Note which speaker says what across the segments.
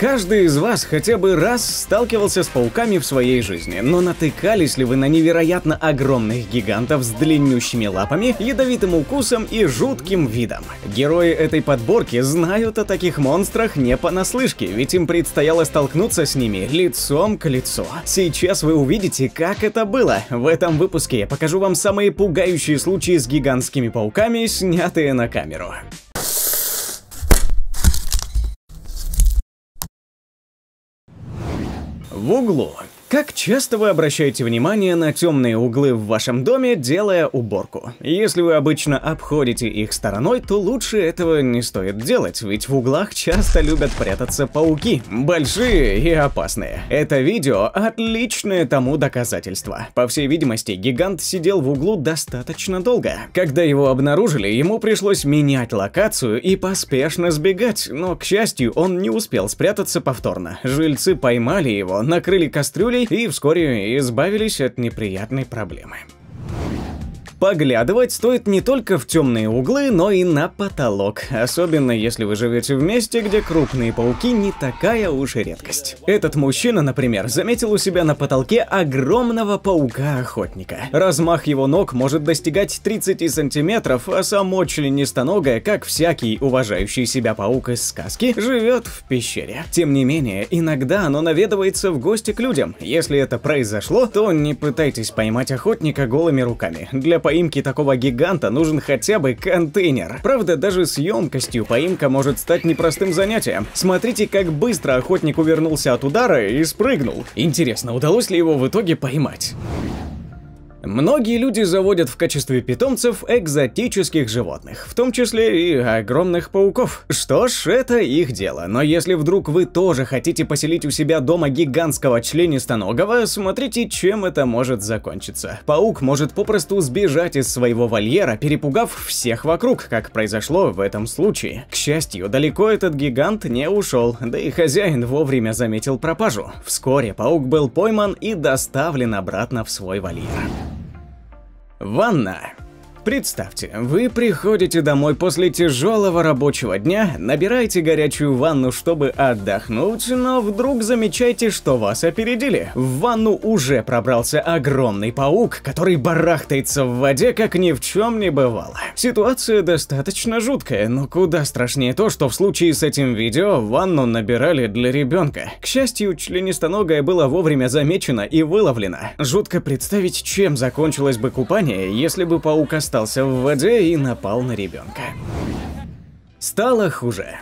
Speaker 1: Каждый из вас хотя бы раз сталкивался с пауками в своей жизни, но натыкались ли вы на невероятно огромных гигантов с длиннющими лапами, ядовитым укусом и жутким видом? Герои этой подборки знают о таких монстрах не понаслышке, ведь им предстояло столкнуться с ними лицом к лицу. Сейчас вы увидите, как это было. В этом выпуске я покажу вам самые пугающие случаи с гигантскими пауками, снятые на камеру. Vou, Как часто вы обращаете внимание на темные углы в вашем доме, делая уборку? Если вы обычно обходите их стороной, то лучше этого не стоит делать, ведь в углах часто любят прятаться пауки, большие и опасные. Это видео – отличное тому доказательство. По всей видимости, гигант сидел в углу достаточно долго. Когда его обнаружили, ему пришлось менять локацию и поспешно сбегать, но, к счастью, он не успел спрятаться повторно. Жильцы поймали его, накрыли кастрюлей и вскоре избавились от неприятной проблемы. Поглядывать стоит не только в темные углы, но и на потолок, особенно если вы живете в месте, где крупные пауки не такая уж и редкость. Этот мужчина, например, заметил у себя на потолке огромного паука-охотника. Размах его ног может достигать 30 сантиметров, а сам членистоногое, как всякий уважающий себя паук из сказки, живет в пещере. Тем не менее, иногда оно наведывается в гости к людям. Если это произошло, то не пытайтесь поймать охотника голыми руками. Для поимки такого гиганта нужен хотя бы контейнер. Правда, даже с емкостью поимка может стать непростым занятием. Смотрите, как быстро охотник увернулся от удара и спрыгнул. Интересно, удалось ли его в итоге поймать? Многие люди заводят в качестве питомцев экзотических животных, в том числе и огромных пауков. Что ж, это их дело, но если вдруг вы тоже хотите поселить у себя дома гигантского членистоногого, смотрите, чем это может закончиться. Паук может попросту сбежать из своего вольера, перепугав всех вокруг, как произошло в этом случае. К счастью, далеко этот гигант не ушел, да и хозяин вовремя заметил пропажу. Вскоре паук был пойман и доставлен обратно в свой вольер. Ванна. Представьте, вы приходите домой после тяжелого рабочего дня, набираете горячую ванну, чтобы отдохнуть, но вдруг замечаете, что вас опередили. В ванну уже пробрался огромный паук, который барахтается в воде, как ни в чем не бывало. Ситуация достаточно жуткая, но куда страшнее то, что в случае с этим видео ванну набирали для ребенка. К счастью, членистоногое было вовремя замечено и выловлено. Жутко представить, чем закончилось бы купание, если бы паук остался остался в воде и напал на ребенка. Стало хуже.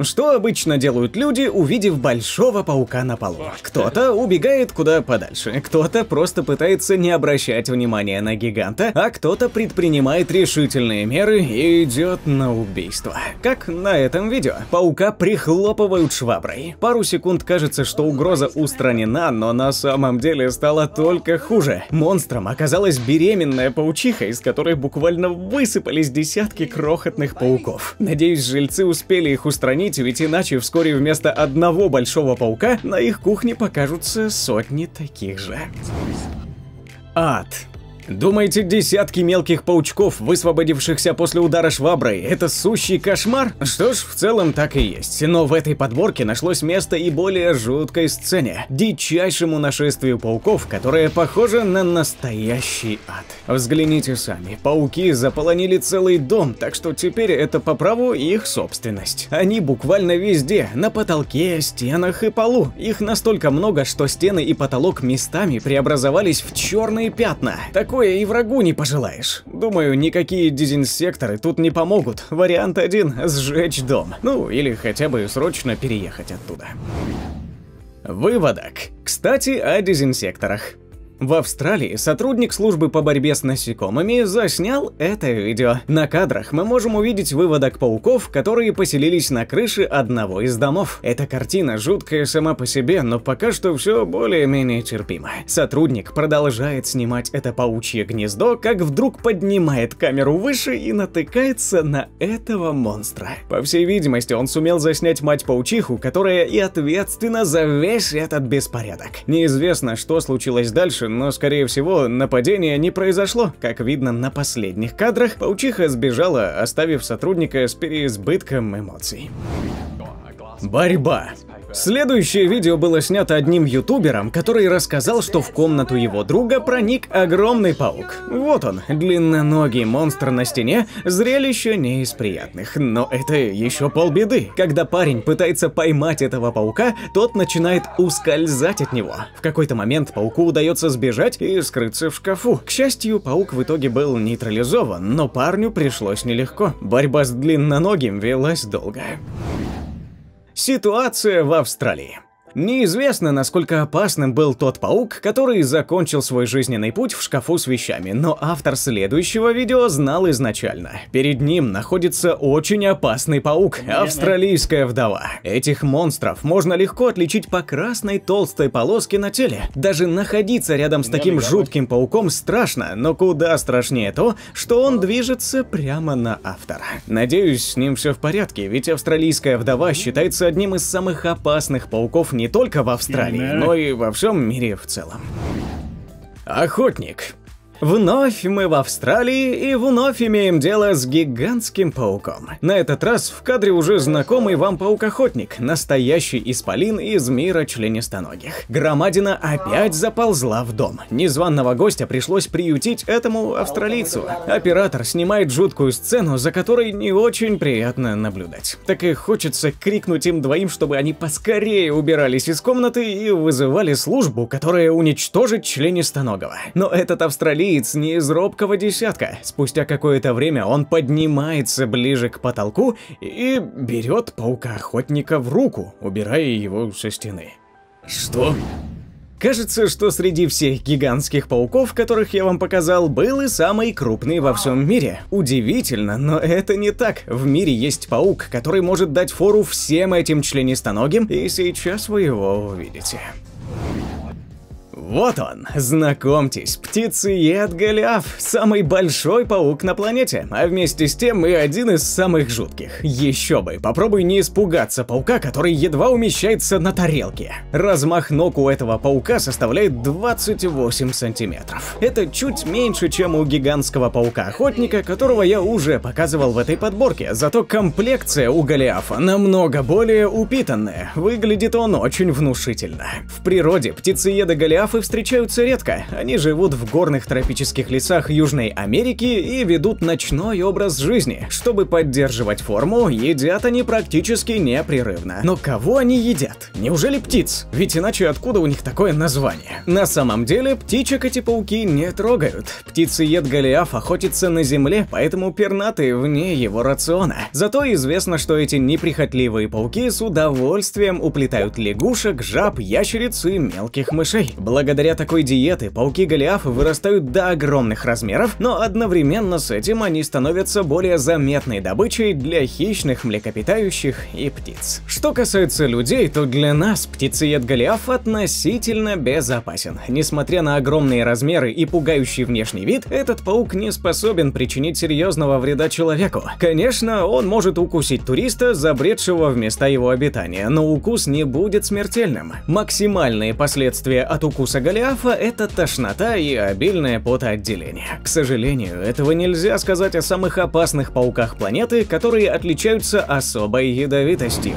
Speaker 1: Что обычно делают люди, увидев большого паука на полу? Кто-то убегает куда подальше, кто-то просто пытается не обращать внимания на гиганта, а кто-то предпринимает решительные меры и идет на убийство. Как на этом видео. Паука прихлопывают шваброй. Пару секунд кажется, что угроза устранена, но на самом деле стало только хуже. Монстром оказалась беременная паучиха, из которой буквально высыпались десятки крохотных пауков. Надеюсь, жильцы успели их устранить сравнить, ведь иначе вскоре вместо одного большого паука на их кухне покажутся сотни таких же. Ад. Думаете, десятки мелких паучков, высвободившихся после удара шваброй, это сущий кошмар? Что ж, в целом так и есть. Но в этой подборке нашлось место и более жуткой сцене. Дичайшему нашествию пауков, которое похоже на настоящий ад. Взгляните сами, пауки заполонили целый дом, так что теперь это по праву их собственность. Они буквально везде, на потолке, стенах и полу. Их настолько много, что стены и потолок местами преобразовались в черные пятна. Такой такое и врагу не пожелаешь. Думаю, никакие дезинсекторы тут не помогут. Вариант один – сжечь дом. Ну, или хотя бы срочно переехать оттуда. Выводок. Кстати, о дезинсекторах. В Австралии сотрудник службы по борьбе с насекомыми заснял это видео. На кадрах мы можем увидеть выводок пауков, которые поселились на крыше одного из домов. Эта картина жуткая сама по себе, но пока что все более-менее терпимо. Сотрудник продолжает снимать это паучье гнездо, как вдруг поднимает камеру выше и натыкается на этого монстра. По всей видимости, он сумел заснять мать-паучиху, которая и ответственна за весь этот беспорядок. Неизвестно, что случилось дальше, но, скорее всего, нападение не произошло. Как видно на последних кадрах, паучиха сбежала, оставив сотрудника с переизбытком эмоций. Борьба. Следующее видео было снято одним ютубером, который рассказал, что в комнату его друга проник огромный паук. Вот он, длинноногий монстр на стене, зрелище не из приятных. Но это еще полбеды. Когда парень пытается поймать этого паука, тот начинает ускользать от него. В какой-то момент пауку удается сбежать и скрыться в шкафу. К счастью, паук в итоге был нейтрализован, но парню пришлось нелегко. Борьба с длинноногим велась долго. Ситуация в Австралии. Неизвестно, насколько опасным был тот паук, который закончил свой жизненный путь в шкафу с вещами, но автор следующего видео знал изначально. Перед ним находится очень опасный паук – австралийская вдова. Этих монстров можно легко отличить по красной толстой полоске на теле. Даже находиться рядом с таким жутким пауком страшно, но куда страшнее то, что он движется прямо на автора. Надеюсь, с ним все в порядке, ведь австралийская вдова считается одним из самых опасных пауков не только в Австралии, но и во всем мире в целом. Охотник. Вновь мы в Австралии и вновь имеем дело с гигантским пауком. На этот раз в кадре уже знакомый вам паукохотник, настоящий исполин из мира членистоногих. Громадина опять заползла в дом. Незваного гостя пришлось приютить этому австралийцу. Оператор снимает жуткую сцену, за которой не очень приятно наблюдать. Так и хочется крикнуть им двоим, чтобы они поскорее убирались из комнаты и вызывали службу, которая уничтожит членистоногого. Но этот австралиец лиц не из робкого десятка. Спустя какое-то время он поднимается ближе к потолку и берет паука-охотника в руку, убирая его со стены. Что? Кажется, что среди всех гигантских пауков, которых я вам показал, был и самый крупный во всем мире. Удивительно, но это не так. В мире есть паук, который может дать фору всем этим членистоногим, и сейчас вы его увидите. Вот он! Знакомьтесь, птицеед Голиаф, самый большой паук на планете, а вместе с тем и один из самых жутких. Еще бы, попробуй не испугаться паука, который едва умещается на тарелке. Размах ног у этого паука составляет 28 сантиметров. Это чуть меньше, чем у гигантского паука-охотника, которого я уже показывал в этой подборке, зато комплекция у Голиафа намного более упитанная, выглядит он очень внушительно. В природе птицееда Голиафа Альфы встречаются редко, они живут в горных тропических лесах Южной Америки и ведут ночной образ жизни. Чтобы поддерживать форму, едят они практически непрерывно. Но кого они едят? Неужели птиц? Ведь иначе откуда у них такое название? На самом деле, птичек эти пауки не трогают. Птицеед Голиаф охотится на земле, поэтому пернатые вне его рациона. Зато известно, что эти неприхотливые пауки с удовольствием уплетают лягушек, жаб, ящериц и мелких мышей. Благодаря Благодаря такой диете пауки-голиафы вырастают до огромных размеров, но одновременно с этим они становятся более заметной добычей для хищных млекопитающих и птиц. Что касается людей, то для нас птицеед-голиаф относительно безопасен. Несмотря на огромные размеры и пугающий внешний вид, этот паук не способен причинить серьезного вреда человеку. Конечно, он может укусить туриста, забредшего в места его обитания, но укус не будет смертельным. Максимальные последствия от укуса Беса Голиафа – это тошнота и обильное потоотделение. К сожалению, этого нельзя сказать о самых опасных пауках планеты, которые отличаются особой ядовитостью.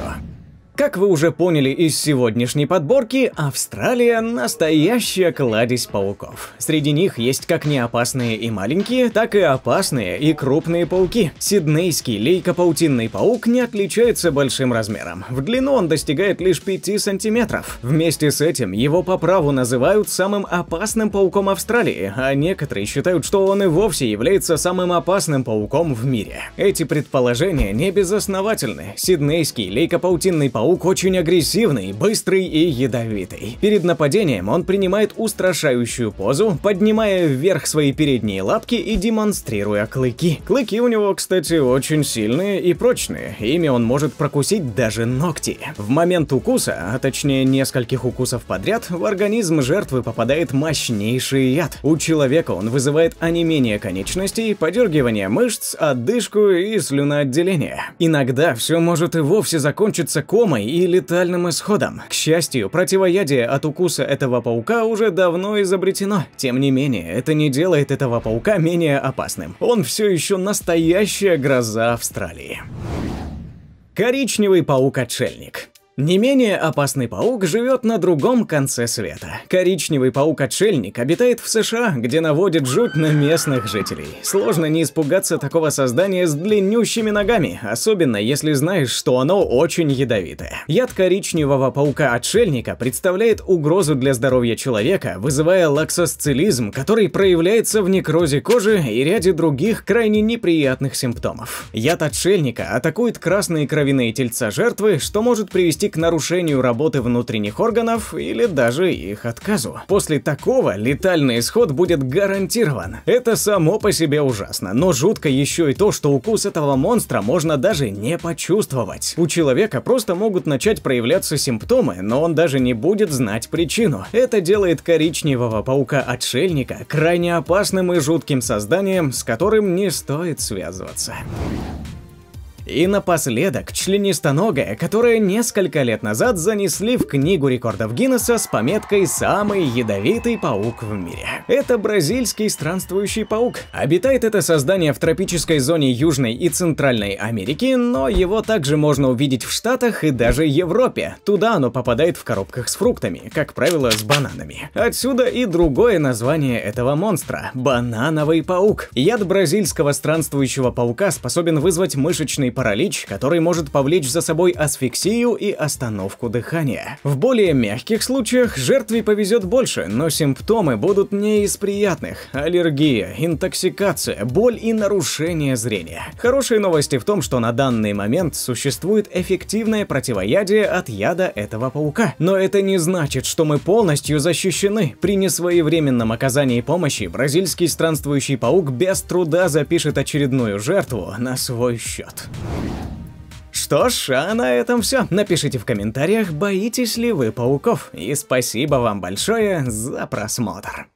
Speaker 1: Как вы уже поняли из сегодняшней подборки, Австралия – настоящая кладезь пауков. Среди них есть как неопасные и маленькие, так и опасные и крупные пауки. Сиднейский лейкопаутинный паук не отличается большим размером. В длину он достигает лишь 5 сантиметров. Вместе с этим его по праву называют самым опасным пауком Австралии, а некоторые считают, что он и вовсе является самым опасным пауком в мире. Эти предположения не безосновательны. Сиднейский лейкопаутинный паук Паук очень агрессивный, быстрый и ядовитый. Перед нападением он принимает устрашающую позу, поднимая вверх свои передние лапки и демонстрируя клыки. Клыки у него, кстати, очень сильные и прочные, ими он может прокусить даже ногти. В момент укуса, а точнее нескольких укусов подряд, в организм жертвы попадает мощнейший яд. У человека он вызывает онемение конечностей, подергивание мышц, отдышку и слюноотделение. Иногда все может и вовсе закончиться комом, комой и летальным исходом. К счастью, противоядие от укуса этого паука уже давно изобретено. Тем не менее, это не делает этого паука менее опасным. Он все еще настоящая гроза Австралии. Коричневый паук-отшельник. Не менее опасный паук живет на другом конце света. Коричневый паук-отшельник обитает в США, где наводит жуть на местных жителей. Сложно не испугаться такого создания с длиннющими ногами, особенно если знаешь, что оно очень ядовитое. Яд коричневого паука-отшельника представляет угрозу для здоровья человека, вызывая лаксосцилизм, который проявляется в некрозе кожи и ряде других крайне неприятных симптомов. Яд отшельника атакует красные кровяные тельца жертвы, что может привести к нарушению работы внутренних органов или даже их отказу. После такого летальный исход будет гарантирован. Это само по себе ужасно, но жутко еще и то, что укус этого монстра можно даже не почувствовать. У человека просто могут начать проявляться симптомы, но он даже не будет знать причину. Это делает коричневого паука-отшельника крайне опасным и жутким созданием, с которым не стоит связываться. И напоследок, членистоногая, которая несколько лет назад занесли в Книгу рекордов Гиннесса с пометкой «Самый ядовитый паук в мире». Это бразильский странствующий паук. Обитает это создание в тропической зоне Южной и Центральной Америки, но его также можно увидеть в Штатах и даже Европе. Туда оно попадает в коробках с фруктами, как правило, с бананами. Отсюда и другое название этого монстра – банановый паук. Яд бразильского странствующего паука способен вызвать мышечный паралич, который может повлечь за собой асфиксию и остановку дыхания. В более мягких случаях жертве повезет больше, но симптомы будут не из приятных – аллергия, интоксикация, боль и нарушение зрения. Хорошие новости в том, что на данный момент существует эффективное противоядие от яда этого паука. Но это не значит, что мы полностью защищены. При несвоевременном оказании помощи бразильский странствующий паук без труда запишет очередную жертву на свой счет. Что ж, а на этом все. Напишите в комментариях, боитесь ли вы пауков. И спасибо вам большое за просмотр.